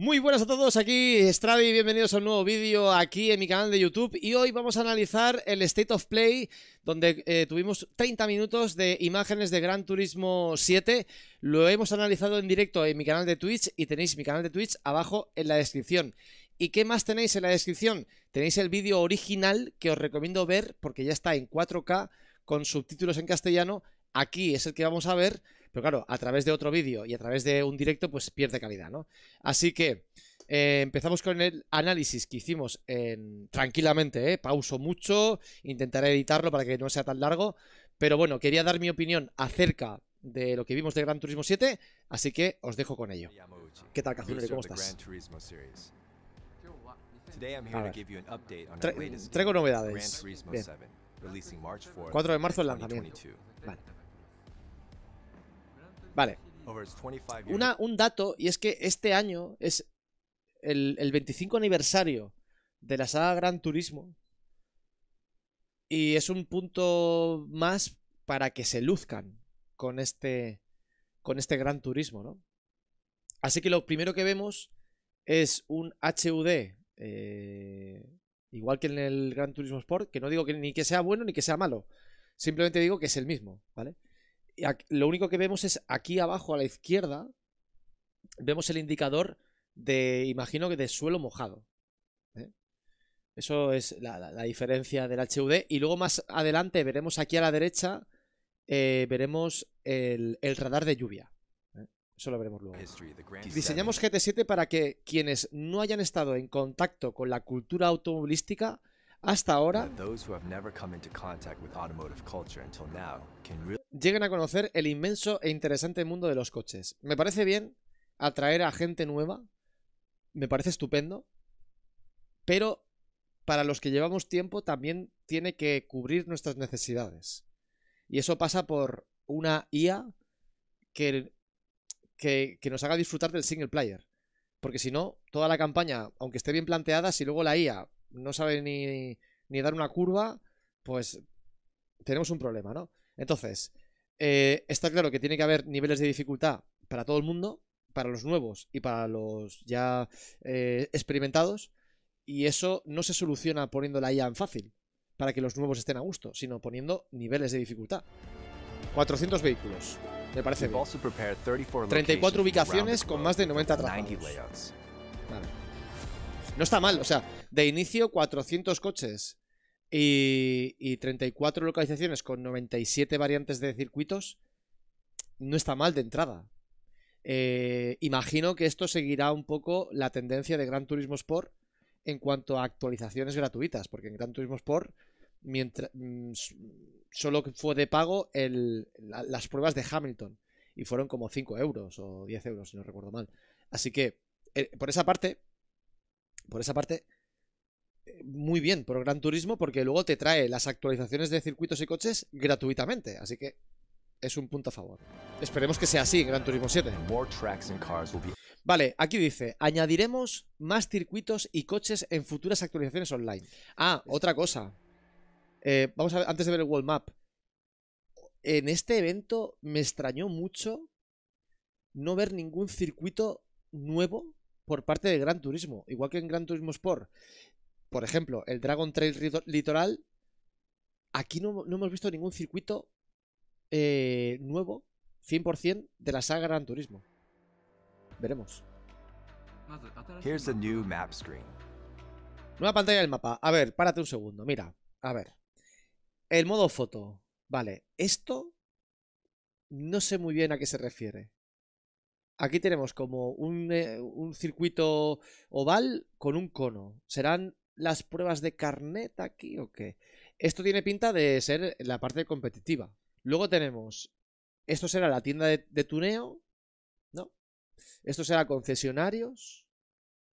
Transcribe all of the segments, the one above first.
Muy buenas a todos, aquí Stravi, bienvenidos a un nuevo vídeo aquí en mi canal de YouTube y hoy vamos a analizar el State of Play donde eh, tuvimos 30 minutos de imágenes de Gran Turismo 7 lo hemos analizado en directo en mi canal de Twitch y tenéis mi canal de Twitch abajo en la descripción ¿Y qué más tenéis en la descripción? Tenéis el vídeo original que os recomiendo ver porque ya está en 4K con subtítulos en castellano aquí es el que vamos a ver pero claro, a través de otro vídeo y a través de un directo, pues pierde calidad, ¿no? Así que eh, empezamos con el análisis que hicimos en, tranquilamente, ¿eh? Pauso mucho, intentaré editarlo para que no sea tan largo. Pero bueno, quería dar mi opinión acerca de lo que vimos de Gran Turismo 7, así que os dejo con ello. ¿Qué tal, Kazunori? ¿Cómo estás? traigo novedades. Bien. 4 de marzo el lanzamiento. Vale. Vale. Una, un dato, y es que este año es el, el 25 aniversario de la saga Gran Turismo. Y es un punto más para que se luzcan con este, con este Gran Turismo, ¿no? Así que lo primero que vemos es un HUD, eh, igual que en el Gran Turismo Sport, que no digo que ni que sea bueno ni que sea malo, simplemente digo que es el mismo, ¿vale? lo único que vemos es aquí abajo a la izquierda, vemos el indicador de, imagino que de suelo mojado. ¿eh? Eso es la, diferencia del HUD. Y luego más adelante veremos aquí a la derecha, eh, veremos el, radar de lluvia. ¿eh? Eso lo veremos luego. Diseñamos GT7 para que quienes no hayan estado en contacto con la cultura automovilística hasta ahora ...lleguen a conocer el inmenso e interesante mundo de los coches. Me parece bien atraer a gente nueva, me parece estupendo, pero para los que llevamos tiempo también tiene que cubrir nuestras necesidades. Y eso pasa por una IA que, que nos haga disfrutar del single player. Porque si no, toda la campaña, aunque esté bien planteada, si luego la IA no sabe ni, dar una curva, pues tenemos un problema, ¿no? Entonces, eh, está claro que tiene que haber niveles de dificultad para todo el mundo, para los nuevos y para los ya eh, experimentados, y eso no se soluciona poniendo la IA en fácil, para que los nuevos estén a gusto, sino poniendo niveles de dificultad. 400 vehículos, me parece bien. 34 ubicaciones con más de 90 trabajos. Vale. No está mal, o sea, de inicio 400 coches y, y 34 localizaciones con 97 variantes de circuitos. No está mal de entrada. Eh, imagino que esto seguirá un poco la tendencia de Gran Turismo Sport en cuanto a actualizaciones gratuitas, porque en Gran Turismo Sport mientras, mm, solo fue de pago las pruebas de Hamilton y fueron como 5 euros o 10 euros, si no recuerdo mal. Así que, eh, por esa parte, por esa parte, eh, muy bien por Gran Turismo porque luego te trae las actualizaciones de circuitos y coches gratuitamente, así que es un punto a favor. Esperemos que sea así Gran Turismo 7. Vale, aquí dice, añadiremos más circuitos y coches en futuras actualizaciones online. Ah, otra cosa. Eh, vamos a ver, antes de ver el world map. En este evento me extrañó mucho no ver ningún circuito nuevo por parte de Gran Turismo, igual que en Gran Turismo Sport. Por ejemplo, el Dragon Trail Litoral, aquí no, hemos visto ningún circuito eh, nuevo, 100% de la saga Gran Turismo. Veremos. Nueva pantalla del mapa. A ver, párate un segundo. Mira, a ver. El modo foto. Vale, esto no sé muy bien a qué se refiere. Aquí tenemos como un, eh, un circuito oval con un cono. ¿Serán las pruebas de carnet aquí o qué? Esto tiene pinta de ser la parte competitiva. Luego tenemos... Esto será la tienda de, de tuneo, ¿no? Esto será concesionarios.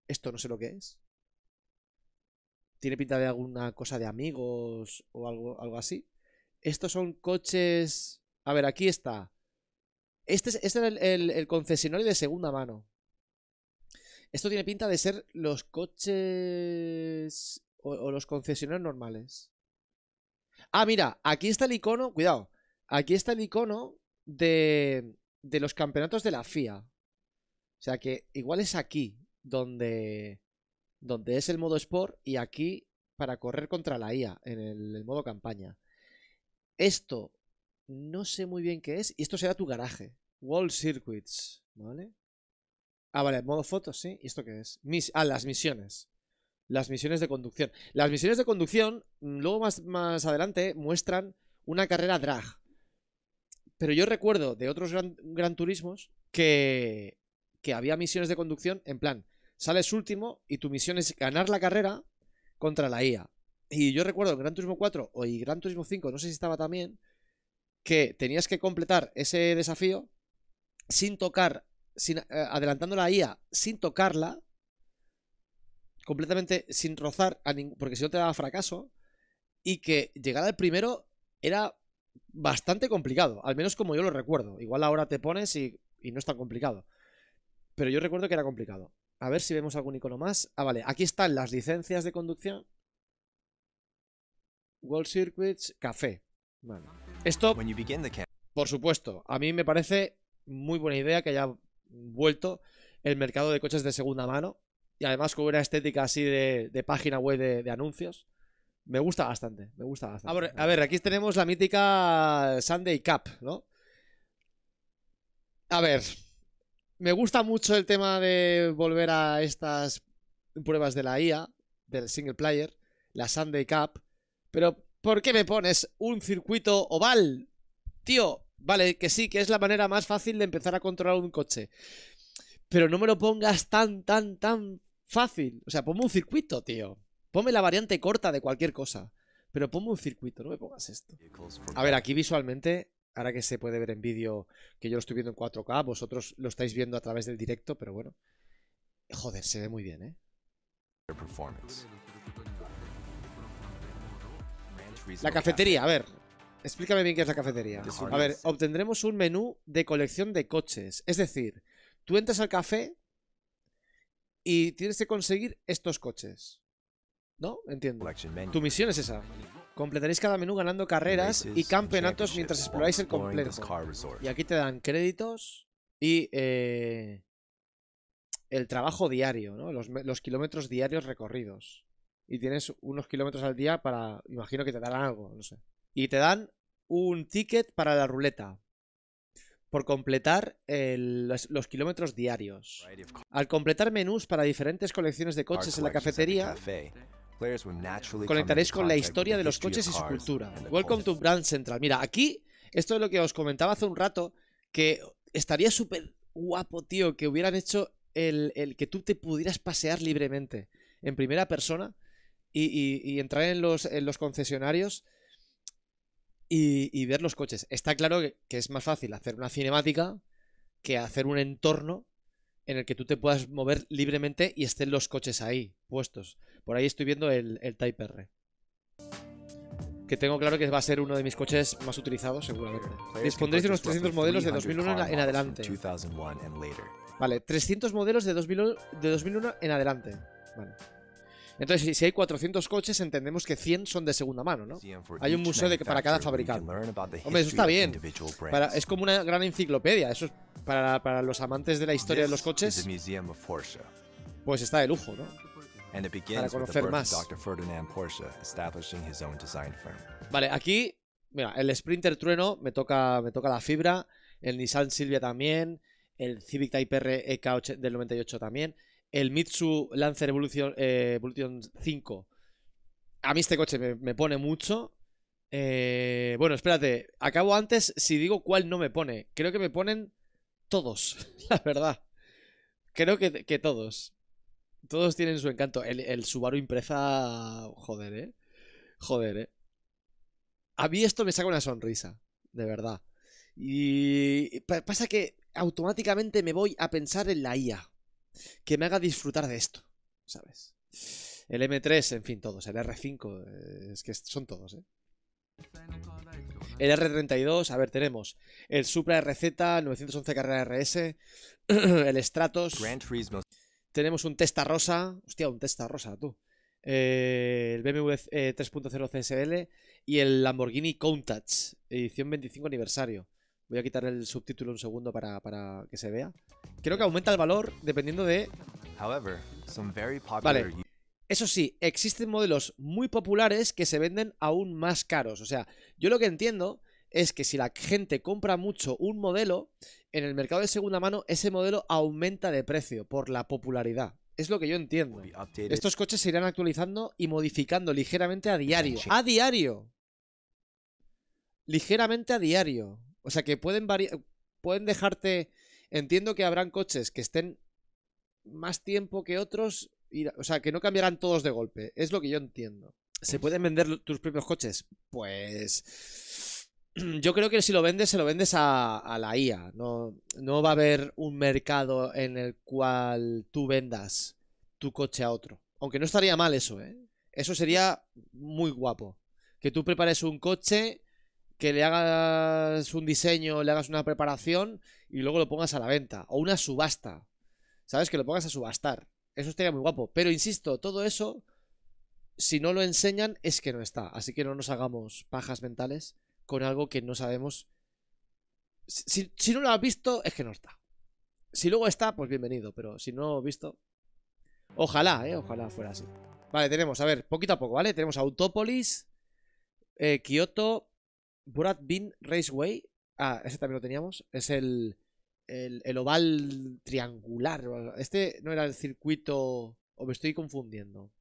Esto no sé lo que es. Tiene pinta de alguna cosa de amigos o algo, algo así. Estos son coches... A ver, aquí está. Este, es, este el, concesionario de segunda mano. Esto tiene pinta de ser los coches o, los concesionarios normales. Ah, mira, aquí está el icono, cuidado, aquí está el icono de, los campeonatos de la FIA. O sea que igual es aquí donde, donde es el modo Sport y aquí para correr contra la IA en el modo campaña. Esto no sé muy bien qué es. Y esto será tu garaje. Wall Circuits, ¿vale? Ah, vale, modo fotos, sí. ¿Y esto qué es? Mis, ah, las misiones. Las misiones de conducción. Las misiones de conducción, mm, luego más, más adelante, muestran una carrera drag. Pero yo recuerdo de otros gran, turismos que, que había misiones de conducción en plan, sales último y tu misión es ganar la carrera contra la IA. Y yo recuerdo Gran Turismo 4 o y Gran Turismo 5, no sé si estaba también, que tenías que completar ese desafío sin tocar, sin, eh, adelantando la IA, sin tocarla, completamente sin rozar, a porque si no te daba fracaso, y que llegar al primero era bastante complicado, al menos como yo lo recuerdo. Igual ahora te pones y, y no es tan complicado. Pero yo recuerdo que era complicado. A ver si vemos algún icono más. Ah, vale, aquí están las licencias de conducción. World Circuits, café. Vale. Esto, por supuesto, a mí me parece muy buena idea que haya vuelto el mercado de coches de segunda mano y además con una estética así de, página web de, anuncios. Me gusta bastante, me gusta bastante. a ver, aquí tenemos la mítica Sunday Cup, ¿no? A ver, me gusta mucho el tema de volver a estas pruebas de la IA, del single player, la Sunday Cup, pero ¿Por qué me pones un circuito oval? Tío, vale, que sí, que es la manera más fácil de empezar a controlar un coche. Pero no me lo pongas tan, tan, tan fácil. O sea, ponme un circuito, tío. Ponme la variante corta de cualquier cosa. Pero ponme un circuito, no me pongas esto. A ver, aquí visualmente, ahora que se puede ver en vídeo, que yo lo estoy viendo en 4K, vosotros lo estáis viendo a través del directo, pero bueno. Joder, se ve muy bien, ¿eh? La cafetería, a ver. Explícame bien qué es la cafetería. A ver, obtendremos un menú de colección de coches. Es decir, tú entras al café y tienes que conseguir estos coches. ¿No? Entiendo. Tu misión es esa. Completaréis cada menú ganando carreras y campeonatos mientras exploráis el complejo. Y aquí te dan créditos y eh, el trabajo diario, ¿no? los kilómetros diarios recorridos y tienes unos kilómetros al día para, imagino que te darán algo, no sé. Y te dan un ticket para la ruleta por completar los, kilómetros diarios. Al completar menús para diferentes colecciones de coches en la cafetería, conectaréis con la historia de los coches y su cultura. Welcome to Brand Central. Mira, aquí, esto es lo que os comentaba hace un rato, que estaría súper guapo, tío, que hubieran hecho el, el que tú te pudieras pasear libremente en primera persona y, entrar en los, concesionarios y, ver los coches. Está claro que, es más fácil hacer una cinemática que hacer un entorno en el que tú te puedas mover libremente y estén los coches ahí, puestos. Por ahí estoy viendo el, Type R. Que tengo claro que va a ser uno de mis coches más utilizados, seguramente. Dispondréis de unos 300 modelos de 2001 en adelante. Vale, 300 modelos de de 2001 en adelante. Vale. Entonces, si hay 400 coches, entendemos que 100 son de segunda mano, ¿no? Hay un museo de para cada fabricante. Hombre, eso está bien. es como una gran enciclopedia. Eso es para, los amantes de la historia de los coches. Pues está de lujo, ¿no? Para conocer más. Vale, aquí, mira, el Sprinter Trueno me toca, me toca la fibra. El Nissan Silvia también. El Civic Type R EK del 98 también el Mitsu Lancer eh, Evolution, 5. A mí este coche me, pone mucho. Eh, bueno, espérate. Acabo antes si digo cuál no me pone. Creo que me ponen todos, la verdad. Creo que, todos. Todos tienen su encanto. El, Subaru Impreza. Joder, eh. Joder, eh. A mí esto me saca una sonrisa. De verdad. Y pasa que automáticamente me voy a pensar en la IA que me haga disfrutar de esto, ¿sabes? El M3, en fin, todos. El R5, eh, es que son todos, ¿eh? El R32, a ver, tenemos el Supra RZ, 911 carrera RS, el Stratos. Tenemos un Testa Rosa. Hostia, un Testa Rosa, tú. Eh, el BMW 3.0 CSL y el Lamborghini Countach, edición 25 aniversario. Voy a quitar el subtítulo un segundo para, para que se vea. Creo que aumenta el valor dependiendo de... Vale. Eso sí, existen modelos muy populares que se venden aún más caros. O sea, yo lo que entiendo es que si la gente compra mucho un modelo, en el mercado de segunda mano ese modelo aumenta de precio por la popularidad. Es lo que yo entiendo. Estos coches se irán actualizando y modificando ligeramente a diario. ¡A diario! Ligeramente a diario. O sea que pueden, pueden dejarte... Entiendo que habrán coches que estén más tiempo que otros, o sea, que no cambiarán todos de golpe. Es lo que yo entiendo. ¿Se pues pueden vender tus propios coches? Pues... Yo creo que si lo vendes, se lo vendes a, la IA. No, no va a haber un mercado en el cual tú vendas tu coche a otro. Aunque no estaría mal eso, ¿eh? Eso sería muy guapo. Que tú prepares un coche que le hagas un diseño, le hagas una preparación y luego lo pongas a la venta. O una subasta. ¿Sabes? Que lo pongas a subastar. Eso estaría muy guapo. Pero insisto, todo eso, si no lo enseñan, es que no está. Así que no nos hagamos pajas mentales con algo que no sabemos. Si, no lo has visto, es que no está. Si luego está, pues bienvenido. Pero si no lo has visto. Ojalá, ¿eh? Ojalá fuera así. Vale, tenemos, a ver, poquito a poco, ¿vale? Tenemos Autópolis, eh, Kioto, Burat Bin Raceway. Ah, ese también lo teníamos. Es el, oval triangular. Este no era el circuito. O me estoy confundiendo.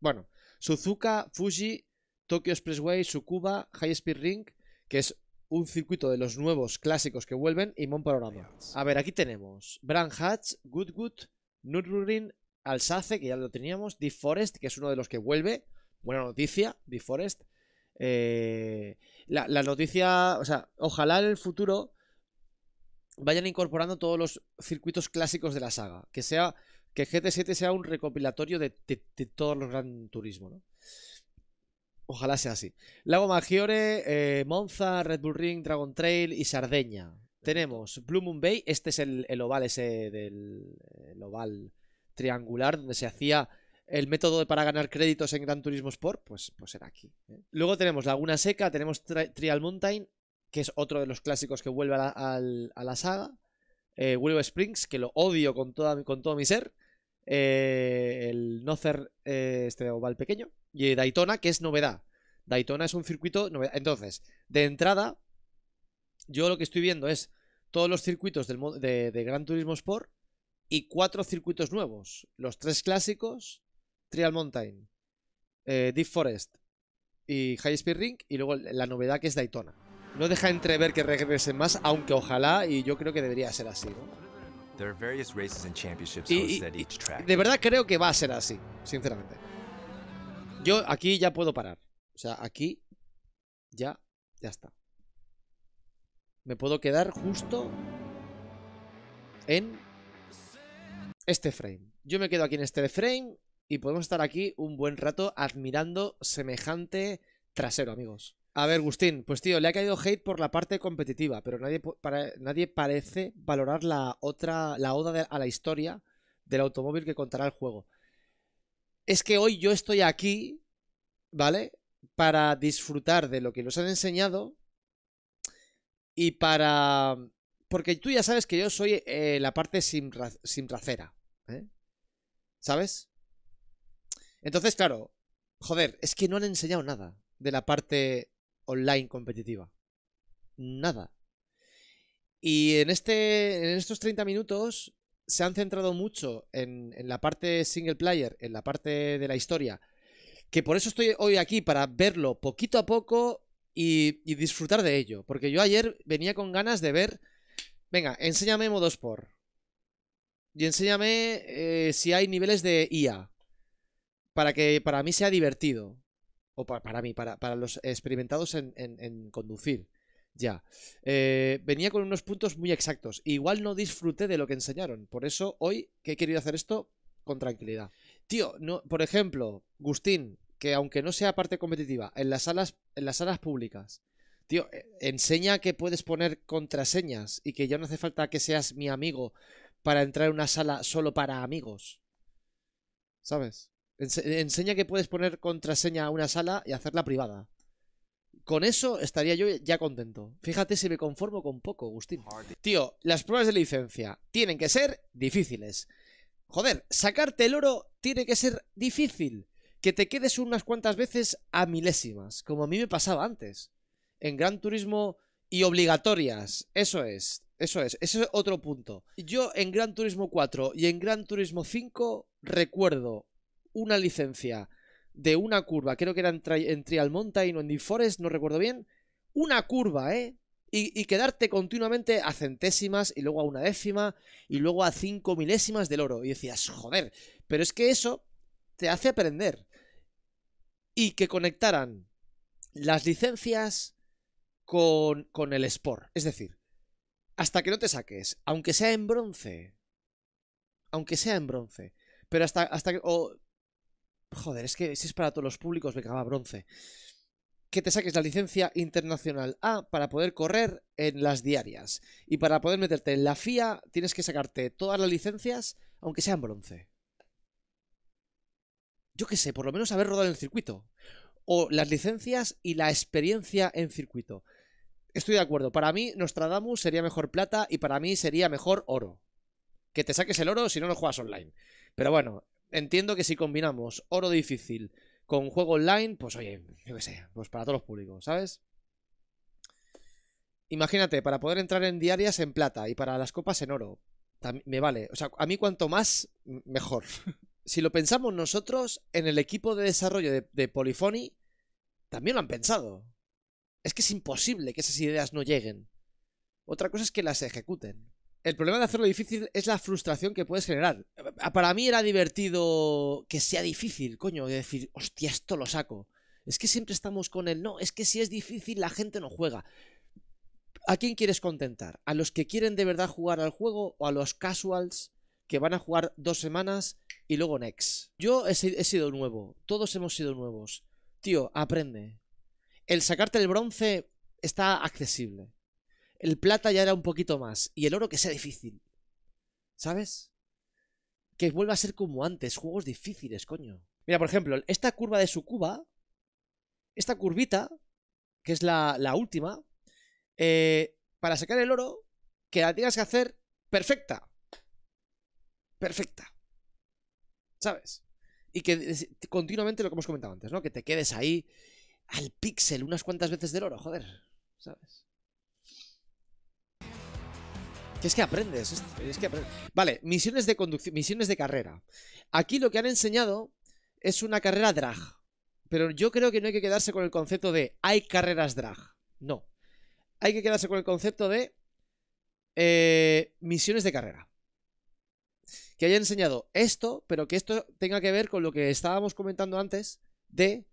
Bueno, Suzuka, Fuji, Tokyo Expressway, Tsukuba, High Speed Ring, que es un circuito de los nuevos clásicos que vuelven, y Montparnasse. A ver, aquí tenemos Brand Hatch, Goodwood, Nürburgring, Alsace, que ya lo teníamos, Deep Forest, que es uno de los que vuelve. Buena noticia, Deep Forest. Eh, la, noticia, o sea, ojalá en el futuro vayan incorporando todos los circuitos clásicos de la saga. Que sea que GT7 sea un recopilatorio de, todos los Gran Turismo, ¿no? Ojalá sea así. Lago Maggiore, eh, Monza, Red Bull Ring, Dragon Trail y Sardeña. Tenemos Blue Moon Bay, este es el, el oval ese del el oval triangular donde se hacía el método para ganar créditos en Gran Turismo Sport, pues, pues será aquí. ¿eh? Luego tenemos Laguna Seca, tenemos Trial Mountain, que es otro de los clásicos que vuelve a la, saga. Eh, Willow Springs, que lo odio con, toda, con todo mi ser. Eh, el Nocer eh, este oval pequeño. Y Daytona, que es novedad. Daytona es un circuito novedad. Entonces, de entrada, yo lo que estoy viendo es todos los circuitos de, de Gran Turismo Sport y cuatro circuitos nuevos. Los tres clásicos, Trial Mountain, eh, Deep Forest y High Speed Ring. Y luego la novedad que es Daytona. No deja entrever que regresen más, aunque ojalá, y yo creo que debería ser así, de verdad creo que va a ser así, sinceramente. Yo aquí ya puedo parar. O sea, aquí ya, ya está. Me puedo quedar justo en este frame. Yo me quedo aquí en este frame y podemos estar aquí un buen rato admirando semejante trasero, amigos. A ver, Agustín, pues tío, le ha caído hate por la parte competitiva, pero nadie, para, nadie parece valorar la otra, la oda a la historia del automóvil que contará el juego. Es que hoy yo estoy aquí, ¿vale? Para disfrutar de lo que nos han enseñado y para... Porque tú ya sabes que yo soy eh, la parte sin, sin trasera, ¿eh? ¿sabes? Entonces, claro, joder, es que no han enseñado nada de la parte online competitiva. Nada. Y en, este, en estos 30 minutos se han centrado mucho en, la parte single player, en la parte de la historia, que por eso estoy hoy aquí, para verlo poquito a poco y, disfrutar de ello. Porque yo ayer venía con ganas de ver, venga, enséñame modos por. Y enséñame eh, si hay niveles de IA para que para mí sea divertido, o para, para mí, para, para, los experimentados en, en, conducir, ya, eh, venía con unos puntos muy exactos. Igual no disfruté de lo que enseñaron, por eso hoy que he querido hacer esto con tranquilidad. Tío, no, por ejemplo, Gustín, que aunque no sea parte competitiva, en las salas, en las salas públicas, tío, eh, enseña que puedes poner contraseñas y que ya no hace falta que seas mi amigo para entrar en una sala solo para amigos. ¿Sabes? enseña que puedes poner contraseña a una sala y hacerla privada. Con eso estaría yo ya contento. Fíjate si me conformo con poco, Agustín. Tío, las pruebas de licencia tienen que ser difíciles. Joder, sacarte el oro tiene que ser difícil. Que te quedes unas cuantas veces a milésimas, como a mí me pasaba antes. En Gran Turismo y obligatorias, eso es. Eso es, ese es otro punto. Yo en Gran Turismo 4 y en Gran Turismo 5 recuerdo una licencia de una curva, creo que era en, Trial Mountain o en Deep Forest, no recuerdo bien, una curva, ¿eh? Y, quedarte continuamente a centésimas y luego a una décima y luego a cinco milésimas del oro. Y decías, joder, pero es que eso te hace aprender. Y que conectaran las licencias con, con el Sport. Es decir, hasta que no te saques, aunque sea en bronce, aunque sea en bronce, pero hasta, hasta que, Joder, es que si es para todos los públicos, me cagaba bronce. Que te saques la licencia internacional A para poder correr en las diarias. Y para poder meterte en la FIA, tienes que sacarte todas las licencias, aunque sean bronce. Yo qué sé, por lo menos haber rodado en el circuito. O las licencias y la experiencia en circuito. Estoy de acuerdo. Para mí, Nostradamus sería mejor plata y para mí sería mejor oro. Que te saques el oro si no lo juegas online. Pero bueno, entiendo que si combinamos oro difícil con juego online, pues oye, yo qué sé, pues para todos los públicos, ¿sabes? Imagínate, para poder entrar en diarias en plata y para las copas en oro, me vale. O sea, a mí cuanto más, mejor. si lo pensamos nosotros, en el equipo de desarrollo de, de Polyphony, también lo han pensado. Es que es imposible que esas ideas no lleguen. Otra cosa es que las ejecuten. El problema de hacerlo difícil es la frustración que puedes generar. Eh, para mí era divertido que sea difícil, coño, de decir, hostia, esto lo saco. Es que siempre estamos con el no, es que si es difícil la gente no juega. ¿A quién quieres contentar? ¿A los que quieren de verdad jugar al juego o a los casuals que van a jugar dos semanas y luego next? Yo he sido nuevo, todos hemos sido nuevos. Tío, aprende. El sacarte el bronce está accesible. El plata ya era un poquito más. Y el oro que sea difícil. ¿Sabes? Que vuelva a ser como antes. Juegos difíciles, coño. Mira, por ejemplo, esta curva de su cuba. Esta curvita, que es la, última. Eh, para sacar el oro, que la tengas que hacer perfecta. Perfecta. ¿Sabes? Y que continuamente lo que hemos comentado antes, ¿no? Que te quedes ahí al píxel unas cuantas veces del oro, joder. ¿Sabes? Que es que aprendes, es, que aprendes. Vale, misiones de conducción, misiones de carrera. Aquí lo que han enseñado es una carrera drag. Pero yo creo que no hay que quedarse con el concepto de hay carreras drag. No. Hay que quedarse con el concepto de eh, misiones de carrera. Que haya enseñado esto, pero que esto tenga que ver con lo que estábamos comentando antes de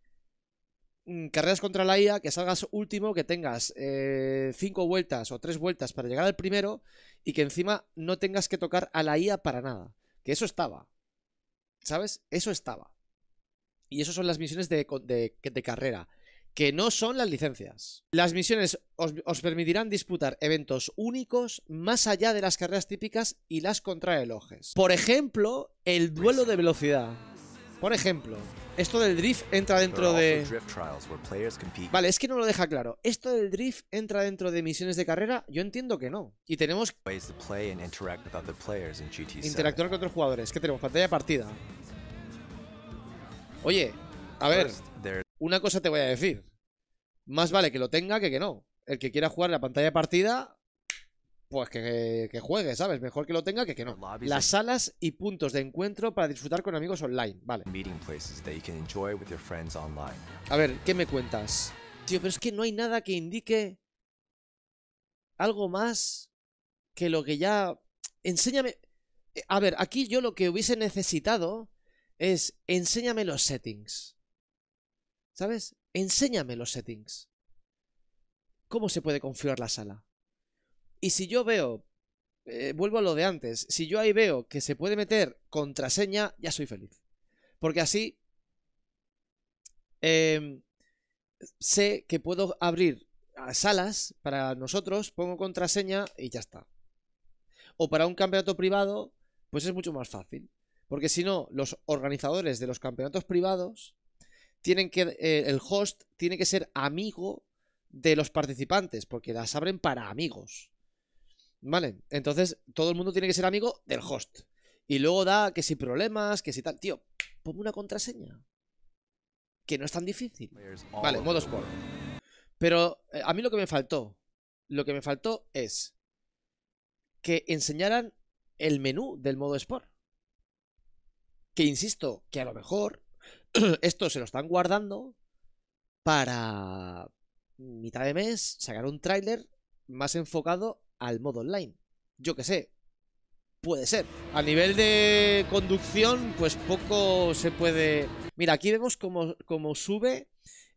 Mm, carreras contra la IA, que salgas último, que tengas eh, cinco vueltas o tres vueltas para llegar al primero y que encima no tengas que tocar a la IA para nada. Que eso estaba. ¿Sabes? Eso estaba. Y eso son las misiones de, carrera, que no son las licencias. Las misiones os, os, permitirán disputar eventos únicos más allá de las carreras típicas y las contrarrelojes. Por ejemplo, el duelo de velocidad. Por ejemplo, esto del drift entra dentro de... Vale, es que no lo deja claro. ¿Esto del drift entra dentro de misiones de carrera? Yo entiendo que no. Y tenemos... Interactuar con otros jugadores. ¿Qué tenemos? Pantalla partida. Oye, a ver, una cosa te voy a decir. Más vale que lo tenga que que no. El que quiera jugar la pantalla partida, pues que, que, juegue, ¿sabes? Mejor que lo tenga que que no. Las salas y puntos de encuentro para disfrutar con amigos online, vale. A ver, ¿qué me cuentas? Tío, pero es que no hay nada que indique algo más que lo que ya... Enséñame... Eh, a ver, aquí yo lo que hubiese necesitado es enséñame los settings. ¿Sabes? Enséñame los settings. ¿Cómo se puede configurar la sala? Y si yo veo, eh, vuelvo a lo de antes, si yo ahí veo que se puede meter contraseña, ya soy feliz. Porque así em, sé que puedo abrir salas para nosotros, pongo contraseña y ya está. O para un campeonato privado, pues es mucho más fácil. Porque si no, los organizadores de los campeonatos privados tienen que. Eh, el host tiene que ser amigo de los participantes, porque las abren para amigos. Vale, entonces todo el mundo tiene que ser amigo del host. Y luego da que si problemas, que si tal. Tío, pongo una contraseña. Que no es tan difícil. Vale, modo sport. Pero eh, a mí lo que me faltó, lo que me faltó es que enseñaran el menú del modo sport. Que insisto, que a lo mejor esto se lo están guardando para mitad de mes sacar un tráiler más enfocado al modo online. Yo qué sé, puede ser. A nivel de conducción, pues poco se puede... Mira, aquí vemos cómo, sube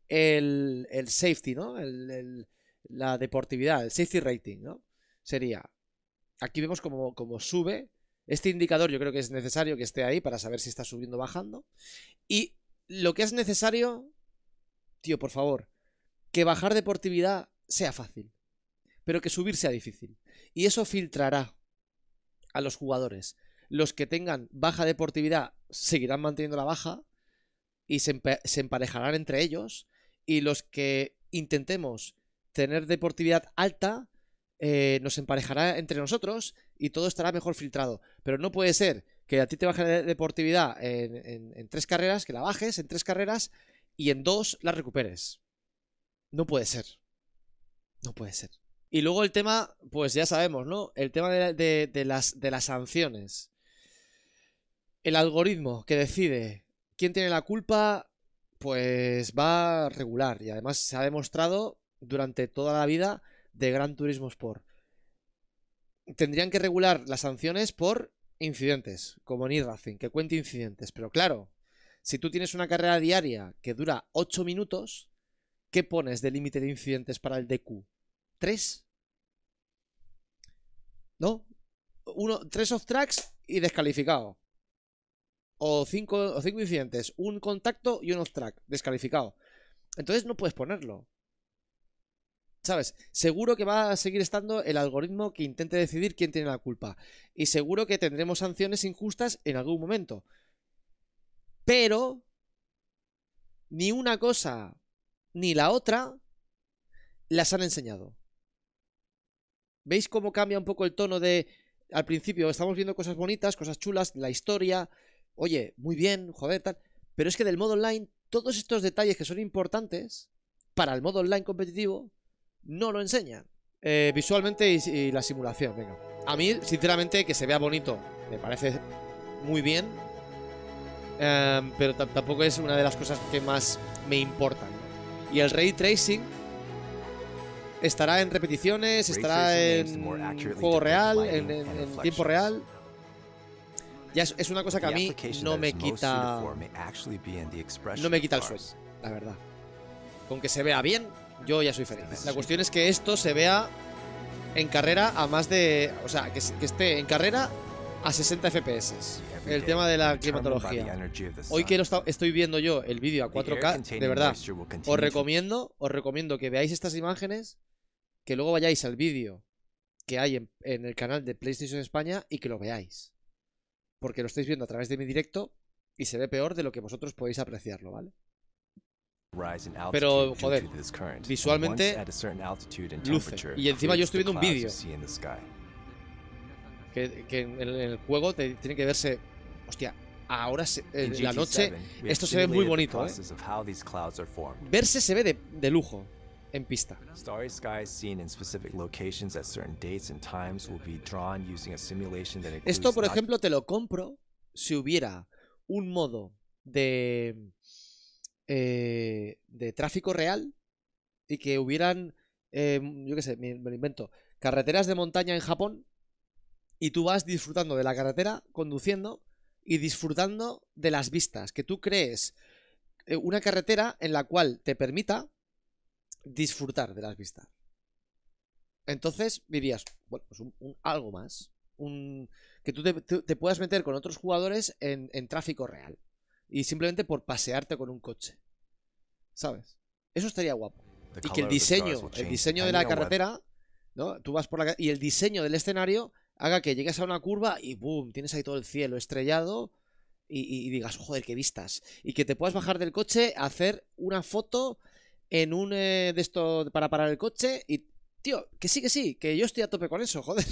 el, safety, ¿no? El, la deportividad, el safety rating, ¿no? Sería... Aquí vemos como sube. Este indicador yo creo que es necesario que esté ahí para saber si está subiendo o bajando. Y lo que es necesario, tío, por favor, que bajar deportividad sea fácil pero que subir sea difícil. Y eso filtrará a los jugadores. Los que tengan baja deportividad seguirán manteniendo la baja y se, emparejarán entre ellos. Y los que intentemos tener deportividad alta, eh, nos emparejará entre nosotros y todo estará mejor filtrado. Pero no puede ser que a ti te baje la deportividad en, tres carreras, que la bajes en tres carreras y en dos la recuperes. No puede ser. No puede ser. Y luego el tema, pues ya sabemos, ¿no? El tema de, las, sanciones. El algoritmo que decide quién tiene la culpa, pues va a regular. Y además se ha demostrado durante toda la vida de Gran Turismo Sport. Tendrían que regular las sanciones por incidentes, como en Iracing, que cuente incidentes. Pero claro, si tú tienes una carrera diaria que dura 8 minutos, ¿qué pones de límite de incidentes para el DQ? tres. ¿No? Uno, tres off tracks y descalificado. O cinco, o cinco incidentes, un contacto y un off track, descalificado. Entonces no puedes ponerlo. ¿Sabes? Seguro que va a seguir estando el algoritmo que intente decidir quién tiene la culpa. Y seguro que tendremos sanciones injustas en algún momento. Pero ni una cosa ni la otra las han enseñado. ¿Veis cómo cambia un poco el tono de... Al principio estamos viendo cosas bonitas, cosas chulas, la historia, oye, muy bien, joder, tal. Pero es que del modo online, todos estos detalles que son importantes para el modo online competitivo, no lo enseñan. Eh, visualmente y, la simulación, venga. A mí, sinceramente, que se vea bonito, me parece muy bien. Em, pero tampoco es una de las cosas que más me importan. Y el ray tracing Estará en repeticiones, estará en juego real, en, tiempo real. Ya es, una cosa que a mí no me quita. No me quita el sueño, la verdad. Con que se vea bien, yo ya soy feliz. La cuestión es que esto se vea en carrera a más de. O sea, que, esté en carrera a 60 FPS. El tema de la climatología. Hoy que estoy viendo yo el vídeo a 4K, de verdad, os recomiendo, os recomiendo que veáis estas imágenes que luego vayáis al vídeo que hay en, el canal de PlayStation España y que lo veáis. Porque lo estáis viendo a través de mi directo y se ve peor de lo que vosotros podéis apreciarlo, ¿vale? Pero, joder, visualmente Y encima yo estoy viendo un vídeo. Que, en, el juego tiene que verse... Hostia, ahora en la noche esto se ve muy bonito, ¿eh? Verse se ve de, de lujo en pista. Esto, por ejemplo, te lo compro si hubiera un modo de eh, de tráfico real y que hubieran, em, yo qué sé, me, me lo invento, carreteras de montaña en Japón y tú vas disfrutando de la carretera, conduciendo y disfrutando de las vistas, que tú crees eh, una carretera en la cual te permita disfrutar de las vistas. Entonces dirías, bueno, pues un, algo más. que tú te, puedas meter con otros jugadores en, tráfico real. Y simplemente por pasearte con un coche. ¿Sabes? Eso estaría guapo. Y que el diseño, el diseño de la carretera, ¿no? Tú vas por la y el diseño del escenario haga que llegues a una curva y boom, tienes ahí todo el cielo estrellado y, digas, joder, qué vistas. Y que te puedas bajar del coche, a hacer una foto en un eh, de esto para parar el coche y, tío, que sí, que sí, que yo estoy a tope con eso, joder.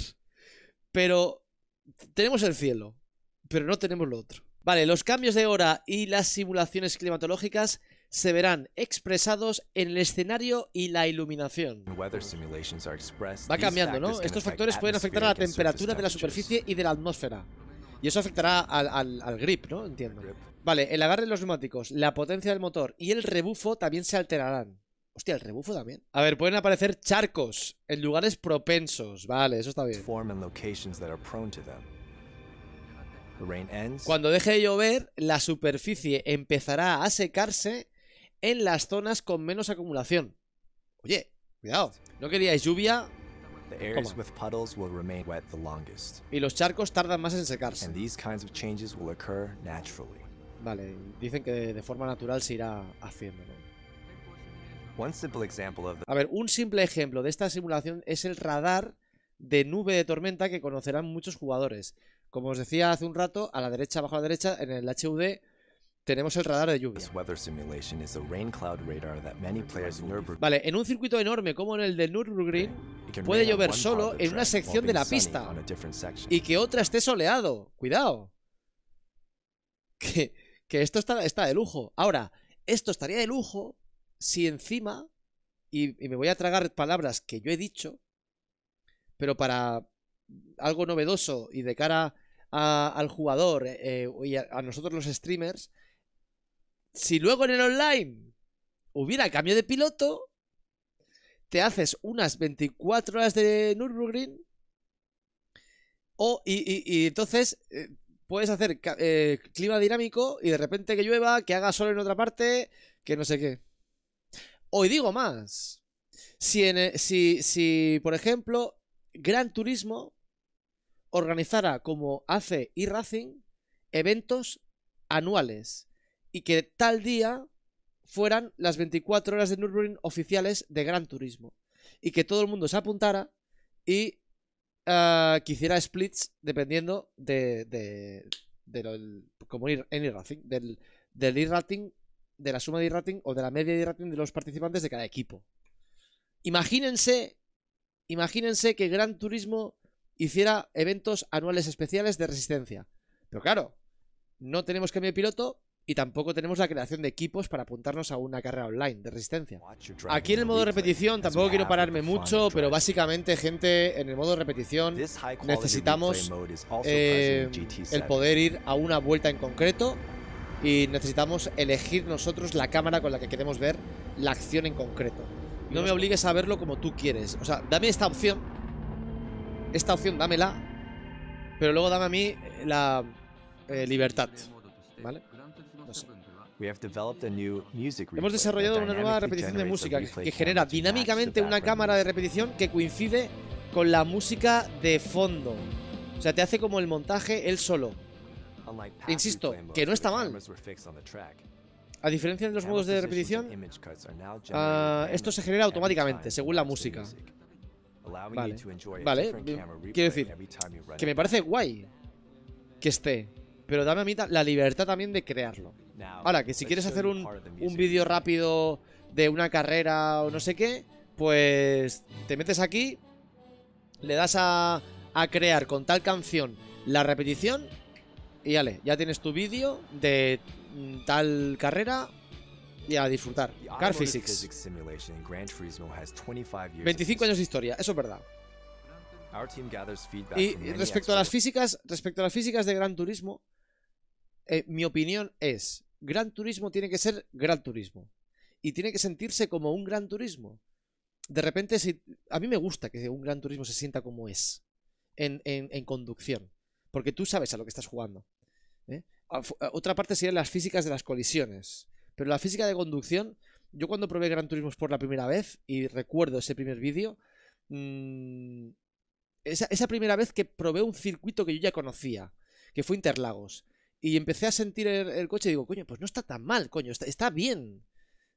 Pero tenemos el cielo, pero no tenemos lo otro. Vale, los cambios de hora y las simulaciones climatológicas se verán expresados en el escenario y la iluminación. Va cambiando, ¿no? Estos factores pueden afectar a la temperatura de la superficie y de la atmósfera. Y eso afectará al, grip, ¿no? Entiendo. Vale, el agarre de los neumáticos, la potencia del motor y el rebufo también se alterarán. Hostia, el rebufo también. A ver, pueden aparecer charcos en lugares propensos. Vale, eso está bien. Cuando deje de llover, la superficie empezará a secarse en las zonas con menos acumulación. Oye, cuidado. No queríais lluvia, y los charcos tardan más en secarse. Vale, dicen que de forma natural se irá haciendo. A ver, un simple ejemplo de esta simulación es el radar de nube de tormenta que conocerán muchos jugadores. Como os decía hace un rato, a la derecha, abajo a la derecha, en el HUD tenemos el radar de lluvia. Vale, en un circuito enorme como en el de Nürburgring puede llover solo en una sección de la pista y que otra esté soleado. Cuidado. Que, esto está, está, de lujo. Ahora, esto estaría de lujo si encima, y, me voy a tragar palabras que yo he dicho, pero para algo novedoso y de cara al jugador eh, eh, y a, nosotros los streamers, si luego en el online hubiera cambio de piloto, te haces unas 24 horas de Nürburgring. O, y, entonces eh, puedes hacer eh, clima dinámico y de repente que llueva, que haga sol en otra parte, que no sé qué. Hoy digo más. Si, e, si, si, por ejemplo, Gran Turismo organizara, como hace y eventos anuales y que tal día fueran las 24 horas de Nürburgring oficiales de Gran Turismo y que todo el mundo se apuntara y ah, que hiciera splits dependiendo de, de, ir en e del, del e-rating, de la suma de e-rating o de la media de e-rating de los participantes de cada equipo. Imagínense, imagínense que Gran Turismo hiciera eventos anuales especiales de resistencia. Pero claro, no tenemos cambio de piloto, y tampoco tenemos la creación de equipos para apuntarnos a una carrera online de resistencia. Aquí en el modo repetición tampoco quiero pararme mucho, pero básicamente, gente, en el modo repetición necesitamos eh, el poder ir a una vuelta en concreto y necesitamos elegir nosotros la cámara con la que queremos ver la acción en concreto. No me obligues a verlo como tú quieres. O sea, dame esta opción. Esta opción, dámela. Pero luego dame a mí la eh, libertad. ¿Vale? Hemos desarrollado una nueva repetición de música que genera dinámicamente una cámara de repetición que coincide con la música de fondo. O sea, te hace como el montaje él solo. Insisto, que no está mal. A diferencia de los modos de repetición, ah, esto se genera automáticamente, según la música. Vale, vale. Mm, quiero decir que me parece guay que esté pero dame a mí la libertad también de crearlo. Ahora, que si quieres hacer un, vídeo rápido de una carrera o no sé qué, pues te metes aquí, le das a, a crear con tal canción la repetición y dale, ya tienes tu vídeo de tal carrera y a disfrutar. Car Physics. 25 años de historia, eso es verdad. Y respecto a las físicas, respecto a las físicas de Gran Turismo, eh, mi opinión es, Gran Turismo tiene que ser Gran Turismo. Y tiene que sentirse como un Gran Turismo. De repente, si, a mí me gusta que un Gran Turismo se sienta como es en, conducción. Porque tú sabes a lo que estás jugando. ¿eh? Otra parte serían las físicas de las colisiones. Pero la física de conducción, yo cuando probé Gran Turismo por la primera vez, y recuerdo ese primer vídeo, mm, esa, esa primera vez que probé un circuito que yo ya conocía, que fue Interlagos y empecé a sentir el, coche y digo, coño, pues no está tan mal, coño, está, está bien.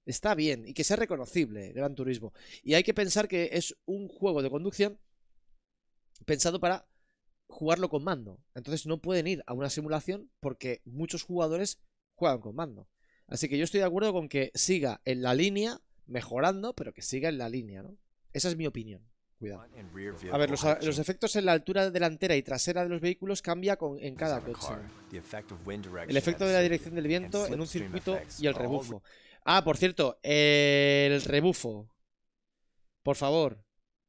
Está bien y que sea reconocible, Gran Turismo. Y hay que pensar que es un juego de conducción pensado para jugarlo con mando. Entonces no pueden ir a una simulación porque muchos jugadores juegan con mando. Así que yo estoy de acuerdo con que siga en la línea, mejorando, pero que siga en la línea, ¿no? Esa es mi opinión. A ver, los, efectos en la altura delantera y trasera de los vehículos cambia en cada coche. El efecto de la dirección del viento en un circuito y el rebufo. Ah, por cierto, el rebufo. Por favor,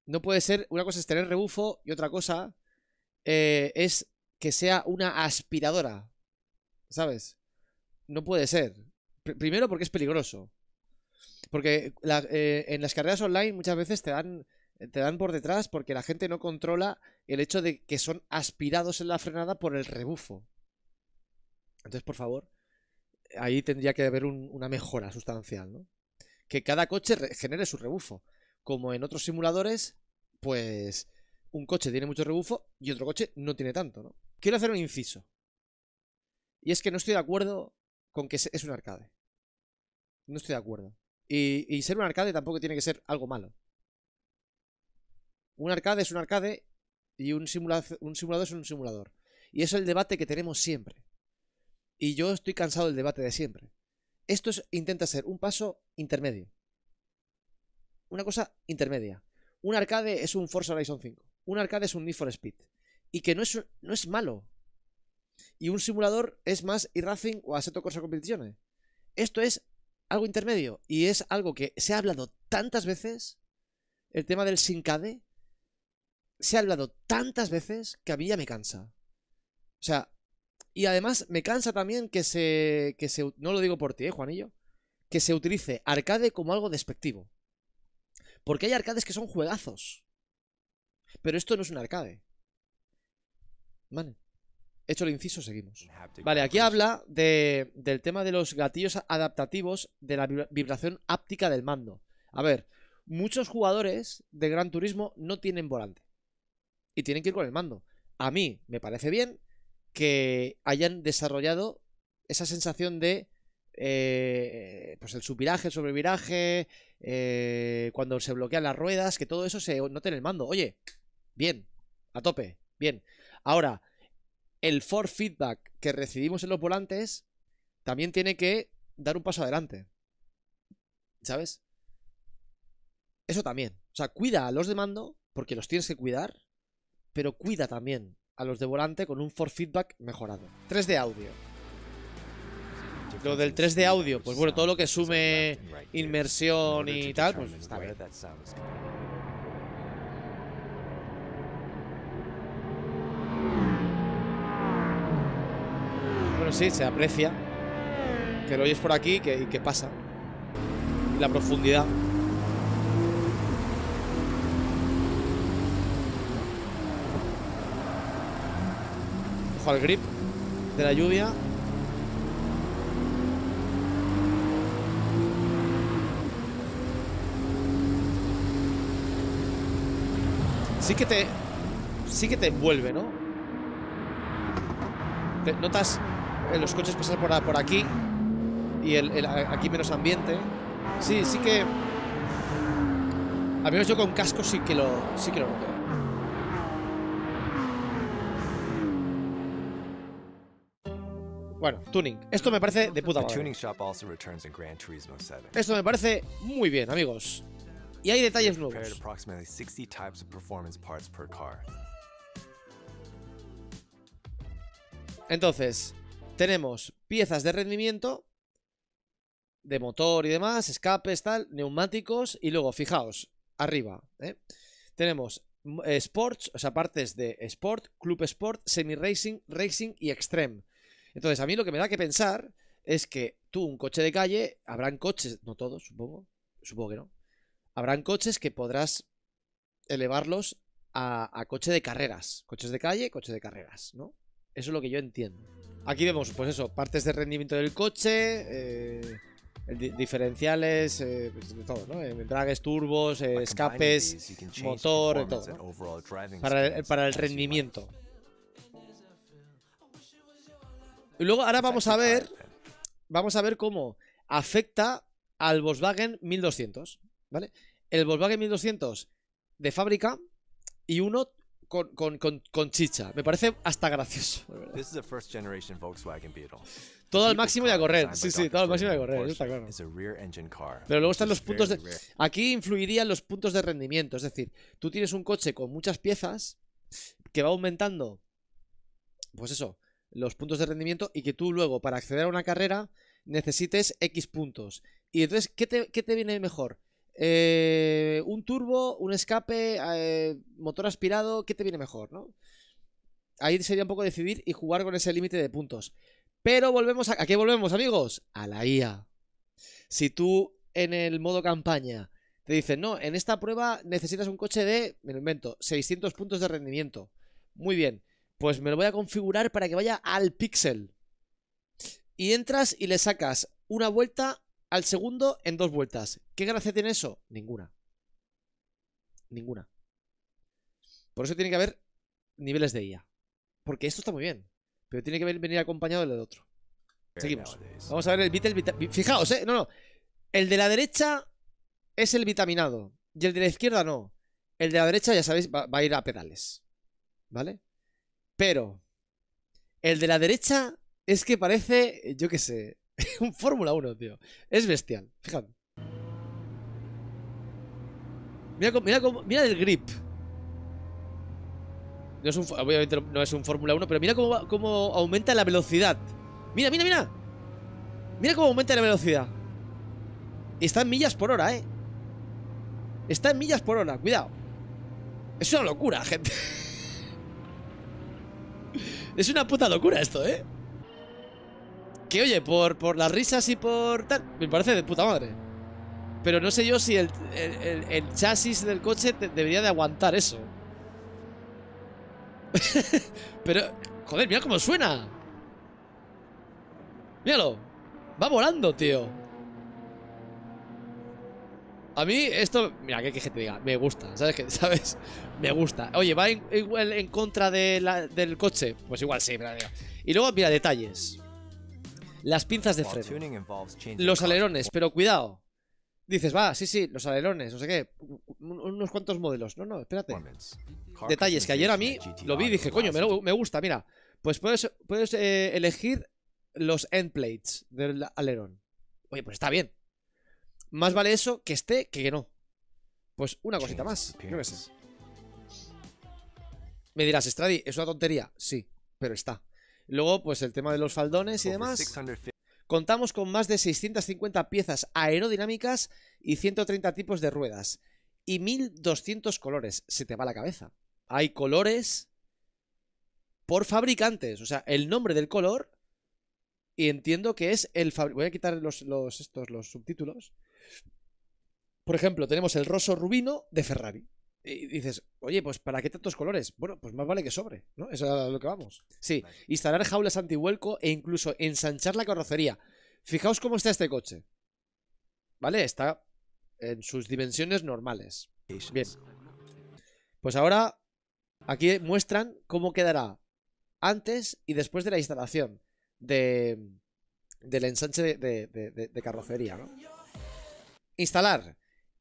no puede ser, una cosa es tener rebufo y otra cosa eh, es que sea una aspiradora. ¿Sabes? No puede ser. primero porque es peligroso. Porque eh, en las carreras online muchas veces te dan eh, te dan por detrás porque la gente no controla el hecho de que son aspirados en la frenada por el rebufo. Entonces, por favor, ahí tendría que haber una mejora sustancial, ¿no? Que cada coche genere su rebufo. Como en otros simuladores, pues un coche tiene mucho rebufo y otro coche no tiene tanto, ¿no? Quiero hacer un inciso. Y es que no estoy de acuerdo con que es un arcade. No estoy de acuerdo. y ser un arcade tampoco tiene que ser algo malo. Un arcade es un arcade y un, un simulador es un simulador. Y es el debate que tenemos siempre. Y yo estoy cansado del debate de siempre. Esto intenta ser un paso intermedio. Una cosa intermedia. Un arcade es un Forza Horizon 5. Un arcade es un Need for Speed. Y que no es, no es malo. Y un simulador es más y racing o Assetto Corsa competiciones. Esto es algo intermedio. Y es algo que se ha hablado tantas veces. El tema del sincade se ha hablado tantas veces que a mí ya me cansa. O sea, y además me cansa también que se, que se, no lo digo por ti, eh, Juanillo, que se utilice arcade como algo despectivo. Porque hay arcades que son juegazos. Pero esto no es un arcade. Vale. Hecho el inciso, seguimos. Vale, aquí habla del tema de los gatillos adaptativos de la vibración áptica del mando. A ver, muchos jugadores de Gran Turismo no tienen volante y tienen que ir con el mando. A mí me parece bien que hayan desarrollado esa sensación de eh, pues el subviraje, el sobreviraje, eh, cuando se bloquean las ruedas, que todo eso se note en el mando. Oye, bien, a tope, bien. Ahora, el for feedback que recibimos en los volantes también tiene que dar un paso adelante. ¿Sabes? Eso también. O sea, cuida a los de mando, porque los tienes que cuidar, pero cuida también a los de volante con un for feedback mejorado. 3 de audio. Lo del 3 de audio, pues bueno, todo lo que sume inmersión y tal, pues está bien. Bueno, sí, se aprecia que lo oyes por aquí y que, pasa. Y la profundidad. al grip de la lluvia. Sí que te... Sí que te envuelve, ¿no? notas en los coches pasar por, aquí y aquí menos ambiente. Sí, sí que... A menos yo con casco sí que lo, sí que lo Bueno, tuning. Esto me parece de puta madre. Esto me parece muy bien, amigos. Y hay detalles nuevos. Entonces, tenemos piezas de rendimiento, de motor y demás, escapes, tal, neumáticos, y luego, fijaos, arriba, ¿eh? tenemos eh, sports, o sea, partes de sport, club sport, semi-racing, racing y extreme. Entonces, a mí lo que me da que pensar es que tú, un coche de calle, habrán coches, no todos, supongo, supongo que no, habrán coches que podrás elevarlos a, coche de carreras. Coches de calle, coche de carreras, ¿no? Eso es lo que yo entiendo. Aquí vemos, pues eso, partes de rendimiento del coche, eh, diferenciales, eh, pues, todo, ¿no? Eh, dragues, turbos, escapes, motor, todo. Para, el, para el rendimiento. Y luego ahora vamos a ver, vamos a ver cómo afecta al Volkswagen 1200, ¿vale? El Volkswagen 1200 de fábrica y uno con, chicha. Me parece hasta gracioso. Todo al máximo y a correr. Sí, sí, todo al máximo y a correr. está Pero luego están los puntos de... Aquí influirían los puntos de rendimiento. Es decir, tú tienes un coche con muchas piezas que va aumentando, pues eso, los puntos de rendimiento y que tú luego para acceder a una carrera necesites X puntos. Y entonces, ¿qué te, viene mejor? Eh, un turbo, un escape, eh, motor aspirado, ¿qué te viene mejor? ¿no? Ahí sería un poco decidir y jugar con ese límite de puntos. Pero volvemos a, ¿a qué volvemos, amigos? A la IA. Si tú en el modo campaña te dicen, no, en esta prueba necesitas un coche de, me lo invento, 600 puntos de rendimiento. Muy bien. Pues me lo voy a configurar para que vaya al píxel. Y entras y le sacas una vuelta al segundo en dos vueltas. ¿Qué gracia tiene eso? Ninguna. Ninguna. Por eso tiene que haber niveles de IA. Porque esto está muy bien. Pero tiene que venir acompañado del otro. Seguimos. Vamos a ver el Beatle. Fijaos, ¿eh? No, no. El de la derecha es el vitaminado. Y el de la izquierda no. El de la derecha, ya sabéis, va a ir a pedales. ¿Vale? Pero el de la derecha es que parece, yo qué sé, un Fórmula 1, tío. Es bestial, fíjate. Mira, el grip. No es un, obviamente no es un Fórmula 1, pero mira cómo, cómo aumenta la velocidad. Mira, mira, mira. Mira cómo aumenta la velocidad. Está en millas por hora, ¿eh? Está en millas por hora, cuidado. Es una locura, gente. Es una puta locura esto, ¿eh? Que oye, por, por las risas y por tal, me parece de puta madre. Pero no sé yo si el, el, el, chasis del coche debería de aguantar eso. Pero, joder, mira cómo suena. Míralo. Va volando, tío. A mí esto, mira, que, que te diga, me gusta, ¿sabes? qué? ¿Sabes? Me gusta. Oye, ¿va en, en, contra del coche? Pues igual sí, mira, Y luego, mira, detalles. Las pinzas de freno. Los alerones, pero cuidado. Dices, va, sí, sí, los alerones, no sé qué. Unos cuantos modelos. No, no, espérate. Detalles, que ayer a mí lo vi y dije, coño, me, gusta, mira. Pues puedes, puedes eh, elegir los plates del alerón. Oye, pues está bien. Más vale eso que esté que que no. Pues una cosita más, qué Me dirás, Estradi, es una tontería. Sí, pero está. Luego, pues el tema de los faldones y demás. Contamos con más de 650 piezas aerodinámicas y 130 tipos de ruedas. Y 1200 colores. Se te va la cabeza. Hay colores por fabricantes. O sea, el nombre del color. Y entiendo que es el fabricante. Voy a quitar los, estos, los subtítulos por ejemplo, tenemos el roso rubino de Ferrari. Y dices, oye, pues ¿para qué tantos colores? Bueno, pues más vale que sobre, ¿no? Eso es a lo que vamos. Sí, instalar jaulas antihuelco e incluso ensanchar la carrocería. Fijaos cómo está este coche. ¿Vale? Está en sus dimensiones normales. Bien. Pues ahora aquí muestran cómo quedará antes y después de la instalación del ensanche de carrocería, ¿no? Instalar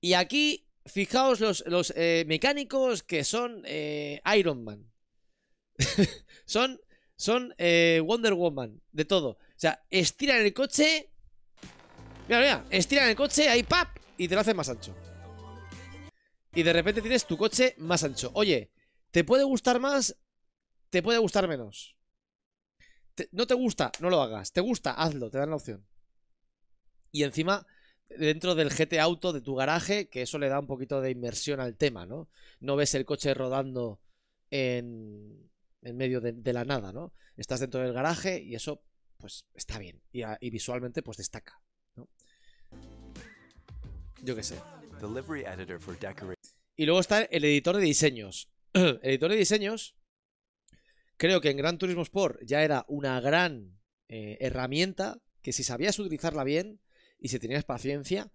y aquí, fijaos los, eh, mecánicos que son eh, Iron Man. son eh, Wonder Woman, de todo. O sea, estiran el coche. Mira, mira, estiran el coche, ahí pap, y te lo hacen más ancho. Y de repente tienes tu coche más ancho. Oye, te puede gustar más, te puede gustar menos. no te gusta, no lo hagas. Te gusta, hazlo, te dan la opción. Y encima dentro del GT Auto de tu garaje, que eso le da un poquito de inmersión al tema, ¿no? No ves el coche rodando en, en medio de, la nada, ¿no? Estás dentro del garaje y eso, pues, está bien. Y, visualmente, pues, destaca, ¿no? Yo qué sé. Y luego está el editor de diseños. editor de diseños, creo que en Gran Turismo Sport ya era una gran eh, herramienta que si sabías utilizarla bien, y si tenías paciencia,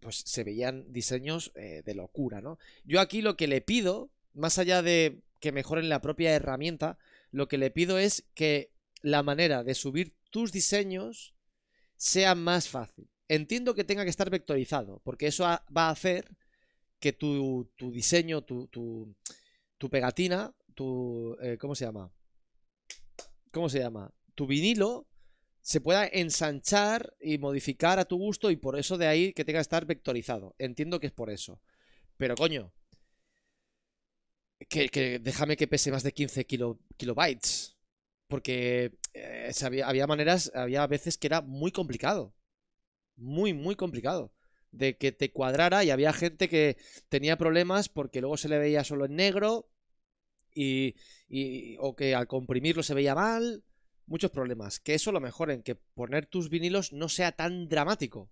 pues se veían diseños eh, de locura, ¿no? Yo aquí lo que le pido, más allá de que mejoren la propia herramienta, lo que le pido es que la manera de subir tus diseños sea más fácil. Entiendo que tenga que estar vectorizado, porque eso va a hacer que tu, diseño, tu, pegatina, tu... Eh, ¿Cómo se llama? ¿Cómo se llama? Tu vinilo se pueda ensanchar y modificar a tu gusto y por eso de ahí que tenga que estar vectorizado. Entiendo que es por eso. Pero coño, que, déjame que pese más de 15 kilobytes. Porque eh, había, maneras, había veces que era muy complicado. Muy, muy complicado de que te cuadrara y había gente que tenía problemas porque luego se le veía solo en negro y, o que al comprimirlo se veía mal muchos problemas. Que eso lo mejor en que poner tus vinilos no sea tan dramático.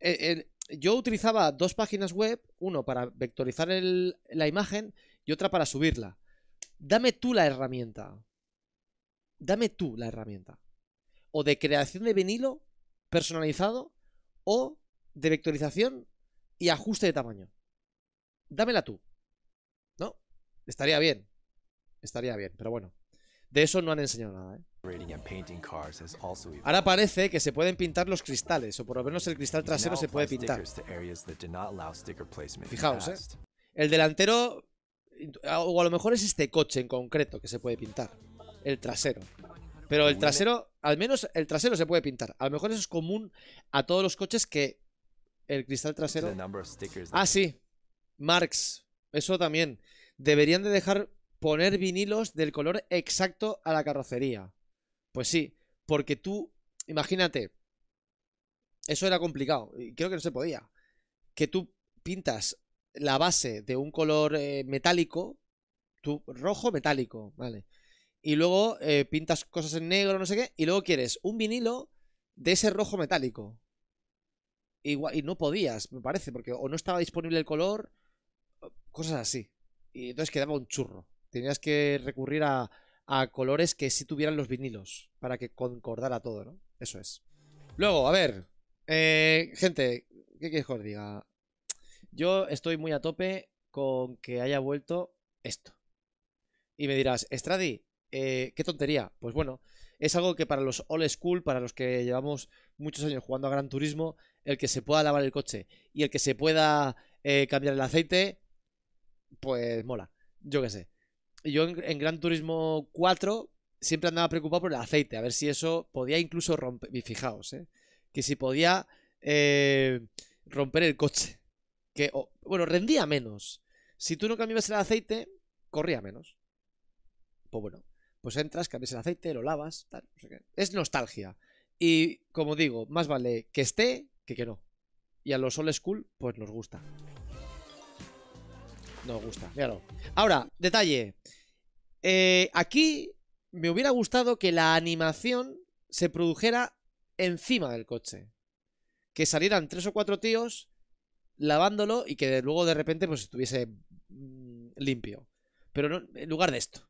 Eh, yo utilizaba dos páginas web, uno para vectorizar la imagen y otra para subirla. Dame tú la herramienta. Dame tú la herramienta. O de creación de vinilo personalizado o de vectorización y ajuste de tamaño. Dámela tú. ¿No? Estaría bien. Estaría bien, pero bueno. De eso no han enseñado nada, ¿eh? Ahora parece que se pueden pintar los cristales, o por lo menos el cristal trasero se puede pintar. Fijaos, ¿eh? El delantero, o a lo mejor es este coche en concreto que se puede pintar, el trasero. Pero el trasero, al menos el trasero se puede pintar. A lo mejor eso es común a todos los coches que el cristal trasero... Ah, sí, Marx, eso también. Deberían de dejar poner vinilos del color exacto a la carrocería. Pues sí, porque tú, imagínate, eso era complicado, y creo que no se podía, que tú pintas la base de un color eh, metálico, tú, rojo metálico, ¿vale? Y luego eh, pintas cosas en negro, no sé qué, y luego quieres un vinilo de ese rojo metálico. Igual, y no podías, me parece, porque o no estaba disponible el color, cosas así. Y entonces quedaba un churro tenías que recurrir a, a colores que sí tuvieran los vinilos, para que concordara todo, ¿no? Eso es. Luego, a ver, eh, gente, ¿qué quieres que os diga? Yo estoy muy a tope con que haya vuelto esto. Y me dirás, Estradi, eh, qué tontería. Pues bueno, es algo que para los old school, para los que llevamos muchos años jugando a Gran Turismo, el que se pueda lavar el coche y el que se pueda eh, cambiar el aceite, pues mola. Yo qué sé yo en, Gran Turismo 4 siempre andaba preocupado por el aceite, a ver si eso podía incluso romper, y fijaos, eh, que si podía eh, romper el coche, que, bueno, rendía menos. Si tú no cambiabas el aceite, corría menos. Pues bueno, pues entras, cambias el aceite, lo lavas, Es nostalgia. Y como digo, más vale que esté que que no. Y a los old school, pues nos gusta gusta, Ahora, detalle. Eh, aquí me hubiera gustado que la animación se produjera encima del coche. Que salieran tres o cuatro tíos lavándolo y que luego de repente pues estuviese mm, limpio. Pero en lugar de esto.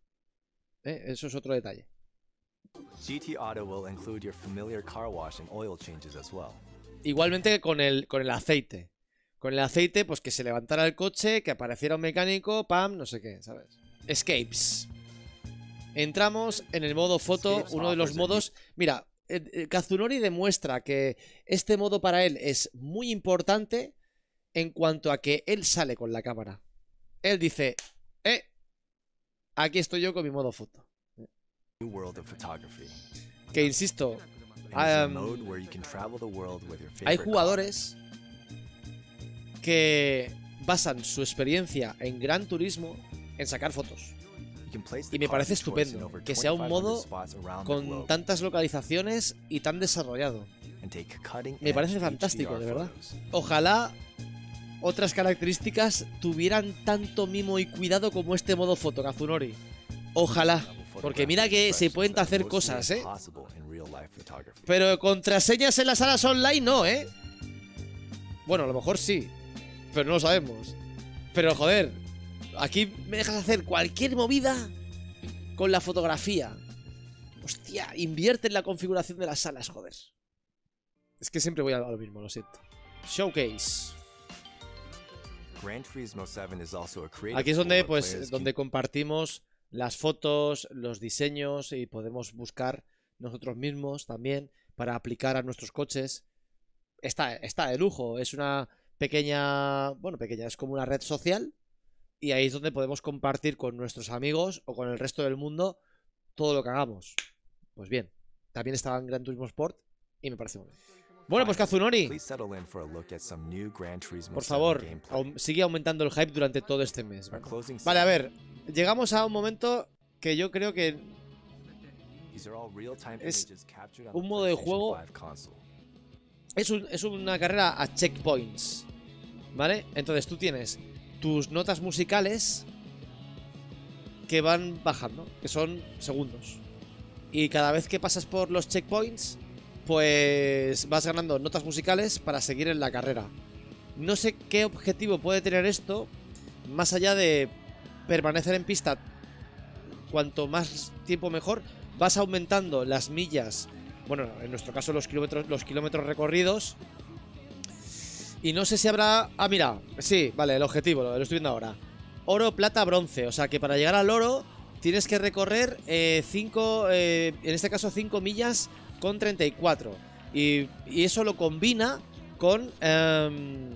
Eh, eso es otro detalle. include your familiar car wash and oil changes as well. Igualmente con el, con el aceite. Con el aceite, pues que se levantara el coche, que apareciera un mecánico, pam, no sé qué, ¿sabes? Escapes. Entramos en el modo foto, uno de ah, los pues, modos... Mira, eh, eh, Kazunori demuestra que este modo para él es muy importante en cuanto a que él sale con la cámara. Él dice, eh, aquí estoy yo con mi modo foto. Que insisto, hay jugadores que basan su experiencia en Gran Turismo en sacar fotos. Y me parece estupendo que sea un modo con tantas localizaciones y tan desarrollado. Me parece fantástico, de verdad. Ojalá otras características tuvieran tanto mimo y cuidado como este modo foto, Ojalá. Porque mira que se pueden hacer cosas, ¿eh? Pero contraseñas en las salas online no, ¿eh? Bueno, a lo mejor sí, pero no lo sabemos. Pero joder, aquí me dejas hacer cualquier movida con la fotografía. Hostia, invierte en la configuración de las salas, joder. Es que siempre voy a lo mismo, lo siento. Showcase. Aquí es donde, pues, donde compartimos las fotos, los diseños y podemos buscar nosotros mismos también para aplicar a nuestros coches. Está, está de lujo, es una pequeña, bueno, pequeña, es como una red social y ahí es donde podemos compartir con nuestros amigos o con el resto del mundo todo lo que hagamos. Pues bien, también estaba en Gran Turismo Sport y me parece muy bien. Bueno, pues Kazunori, por favor, sigue aumentando el hype durante todo este mes. Vale, a ver, llegamos a un momento que yo creo que es un modo de juego. Es, es una carrera a checkpoints. ¿Vale? Entonces tú tienes tus notas musicales que van bajando, que son segundos. Y cada vez que pasas por los checkpoints, pues vas ganando notas musicales para seguir en la carrera. No sé qué objetivo puede tener esto, más allá de permanecer en pista cuanto más tiempo mejor, vas aumentando las millas, bueno, en nuestro caso los kilómetros, los kilómetros recorridos, y no sé si habrá... Ah, mira, sí, vale, el objetivo, lo, lo estoy viendo ahora. Oro, plata, bronce. O sea que para llegar al oro tienes que recorrer 5, eh, eh, en este caso 5 millas con 34. Y, y eso lo combina con, em,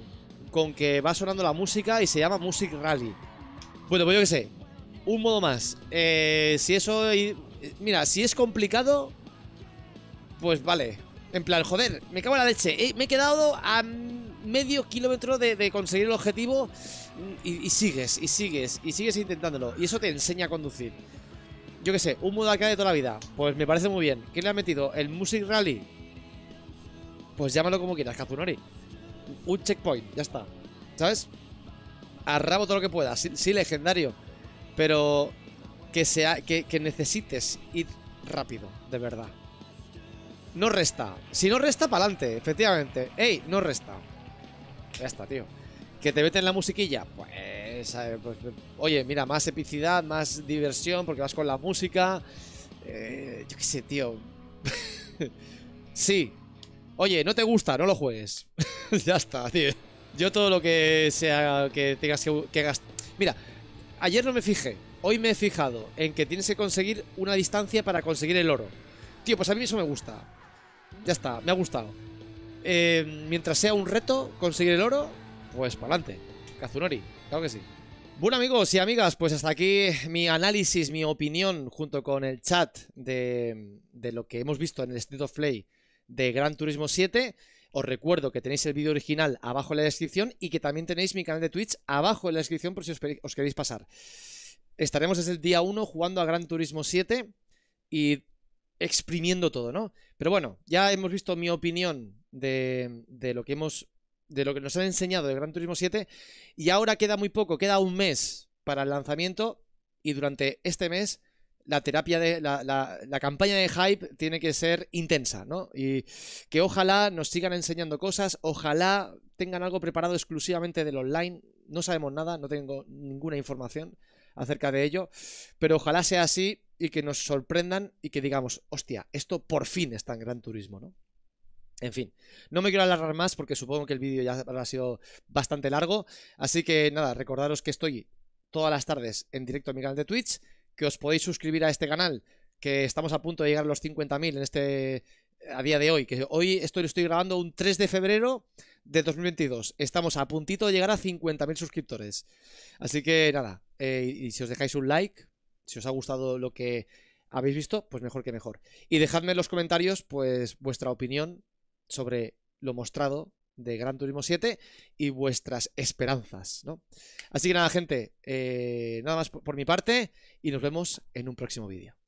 con que va sonando la música y se llama Music Rally. Bueno, pues yo qué sé, un modo más. Eh, si eso... Mira, si es complicado, pues vale. En plan, joder, me cago en la leche. me he quedado a medio kilómetro de, conseguir el objetivo y, sigues, y sigues, y sigues intentándolo. Y eso te enseña a conducir. Yo qué sé, un modo acá de toda la vida. Pues me parece muy bien. qué le ha metido? ¿El Music Rally? Pues llámalo como quieras, Kazunori. Un checkpoint, ya está. ¿Sabes? Arrabo todo lo que puedas. Sí, legendario. Pero que, sea, que, necesites ir rápido, de verdad. No resta. Si no resta, pa'lante efectivamente. ¡Ey! No resta. Ya está, tío. ¿Que te meten la musiquilla? Pues, eh, pues, Oye, mira, más epicidad, más diversión, porque vas con la música. Eh, yo qué sé, tío. sí. Oye, no te gusta, no lo juegues. ya está, tío. Yo todo lo que sea que tengas que, que gastar. Mira, ayer no me fijé. Hoy me he fijado en que tienes que conseguir una distancia para conseguir el oro. Tío, pues a mí eso me gusta. Ya está, me ha gustado. Eh, mientras sea un reto conseguir el oro, pues para adelante. Kazunori, claro que sí. Bueno amigos y amigas, pues hasta aquí mi análisis, mi opinión junto con el chat de, lo que hemos visto en el State of Play de Gran Turismo 7. Os recuerdo que tenéis el vídeo original abajo en la descripción y que también tenéis mi canal de Twitch abajo en la descripción por si os, os queréis pasar. Estaremos desde el día 1 jugando a Gran Turismo 7 y exprimiendo todo, ¿no? Pero bueno, ya hemos visto mi opinión de, de lo que hemos de lo que nos han enseñado de Gran Turismo 7 y ahora queda muy poco, queda un mes para el lanzamiento y durante este mes la terapia de la, campaña de hype tiene que ser intensa, ¿no? Y que ojalá nos sigan enseñando cosas, ojalá tengan algo preparado exclusivamente del online, no sabemos nada, no tengo ninguna información acerca de ello, pero ojalá sea así y que nos sorprendan y que digamos, hostia, esto por fin es tan Gran Turismo, ¿no? En fin, no me quiero alargar más porque supongo que el vídeo ya habrá sido bastante largo. Así que nada, recordaros que estoy todas las tardes en directo a mi canal de Twitch, que os podéis suscribir a este canal, que estamos a punto de llegar a los 50.000 en este a día de hoy, que hoy estoy grabando un 3 de febrero de 2022. Estamos a puntito de llegar a 50.000 suscriptores. Así que nada, eh, y si os dejáis un like, si os ha gustado lo que habéis visto, pues mejor que mejor. Y dejadme en los comentarios pues vuestra opinión sobre lo mostrado de Gran Turismo 7 y vuestras esperanzas, ¿no? Así que nada, gente, eh, nada más por mi parte y nos vemos en un próximo vídeo.